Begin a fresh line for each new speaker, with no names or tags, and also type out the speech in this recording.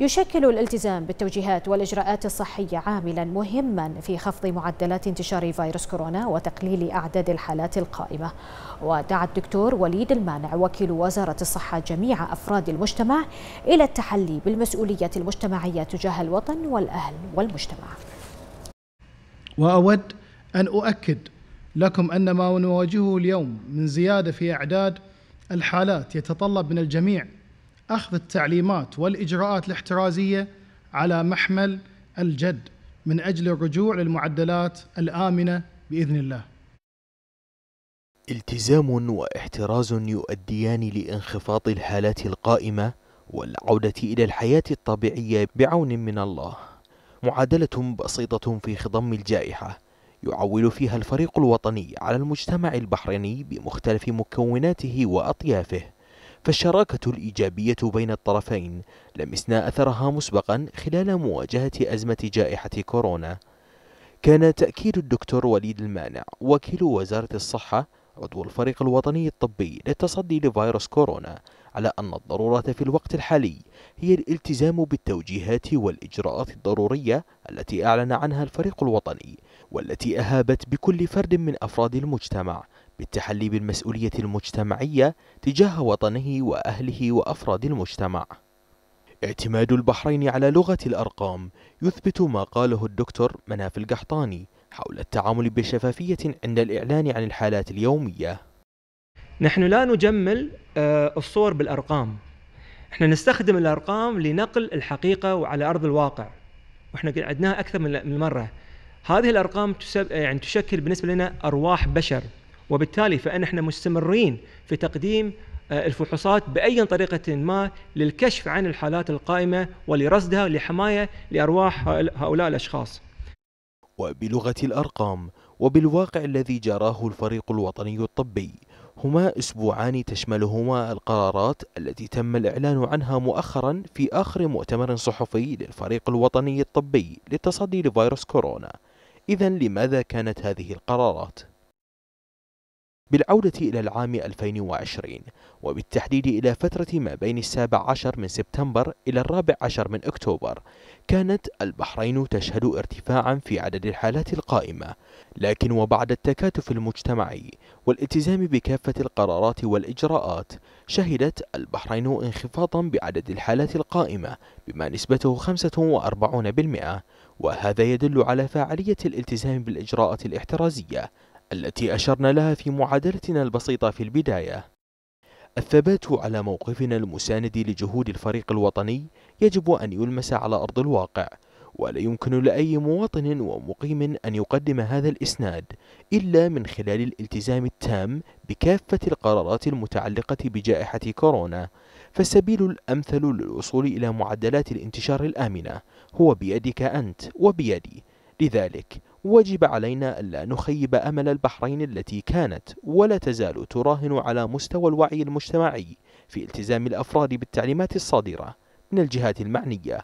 يشكل الالتزام بالتوجيهات والإجراءات الصحية
عاملا مهما في خفض معدلات انتشار فيروس كورونا وتقليل أعداد الحالات القائمة ودعا الدكتور وليد المانع وكيل وزارة الصحة جميع أفراد المجتمع إلى التحلي بالمسؤولية المجتمعية تجاه الوطن والأهل والمجتمع
وأود أن أؤكد لكم أن ما نواجهه اليوم من زيادة في أعداد الحالات يتطلب من الجميع أخذ التعليمات والإجراءات الاحترازية على محمل الجد من أجل الرجوع للمعدلات الآمنة بإذن الله
التزام واحتراز يؤديان لانخفاض الحالات القائمة والعودة إلى الحياة الطبيعية بعون من الله معادلة بسيطة في خضم الجائحة يعول فيها الفريق الوطني على المجتمع البحريني بمختلف مكوناته وأطيافه فالشراكة الإيجابية بين الطرفين لمسنا أثرها مسبقا خلال مواجهة أزمة جائحة كورونا كان تأكيد الدكتور وليد المانع وكيل وزارة الصحة عضو الفريق الوطني الطبي للتصدي لفيروس كورونا على أن الضرورة في الوقت الحالي هي الالتزام بالتوجيهات والإجراءات الضرورية التي أعلن عنها الفريق الوطني والتي أهابت بكل فرد من أفراد المجتمع بالتحلي بالمسؤولية المجتمعية تجاه وطنه وأهله وأفراد المجتمع اعتماد البحرين على لغة الأرقام يثبت ما قاله الدكتور مناف القحطاني حول التعامل بشفافية عند الإعلان عن الحالات اليومية نحن لا نجمل
آه، الصور بالأرقام احنا نستخدم الأرقام لنقل الحقيقة وعلى أرض الواقع واحنا عدناها أكثر من مرة هذه الأرقام يعني تشكل بالنسبة لنا أرواح بشر وبالتالي فان احنا مستمرين في تقديم آه، الفحوصات باي طريقه ما للكشف عن الحالات القائمه ولرصدها لحمايه لارواح هؤلاء
الاشخاص. وبلغه الارقام وبالواقع الذي جراه الفريق الوطني الطبي هما اسبوعان تشملهما القرارات التي تم الاعلان عنها مؤخرا في اخر مؤتمر صحفي للفريق الوطني الطبي للتصدي لفيروس كورونا. اذا لماذا كانت هذه القرارات؟ بالعودة إلى العام 2020 وبالتحديد إلى فترة ما بين السابع عشر من سبتمبر إلى الرابع عشر من أكتوبر كانت البحرين تشهد ارتفاعا في عدد الحالات القائمة لكن وبعد التكاتف المجتمعي والالتزام بكافة القرارات والإجراءات شهدت البحرين انخفاضا بعدد الحالات القائمة بما نسبته 45% وهذا يدل على فاعلية الالتزام بالإجراءات الاحترازية التي أشرنا لها في معادلتنا البسيطة في البداية الثبات على موقفنا المساند لجهود الفريق الوطني يجب أن يلمس على أرض الواقع ولا يمكن لأي مواطن ومقيم أن يقدم هذا الإسناد إلا من خلال الالتزام التام بكافة القرارات المتعلقة بجائحة كورونا فالسبيل الأمثل للوصول إلى معدلات الانتشار الآمنة هو بيدك أنت وبيدي لذلك وجب علينا ألا نخيب أمل البحرين التي كانت ولا تزال تراهن على مستوى الوعي المجتمعي في التزام الأفراد بالتعليمات الصادرة من الجهات المعنية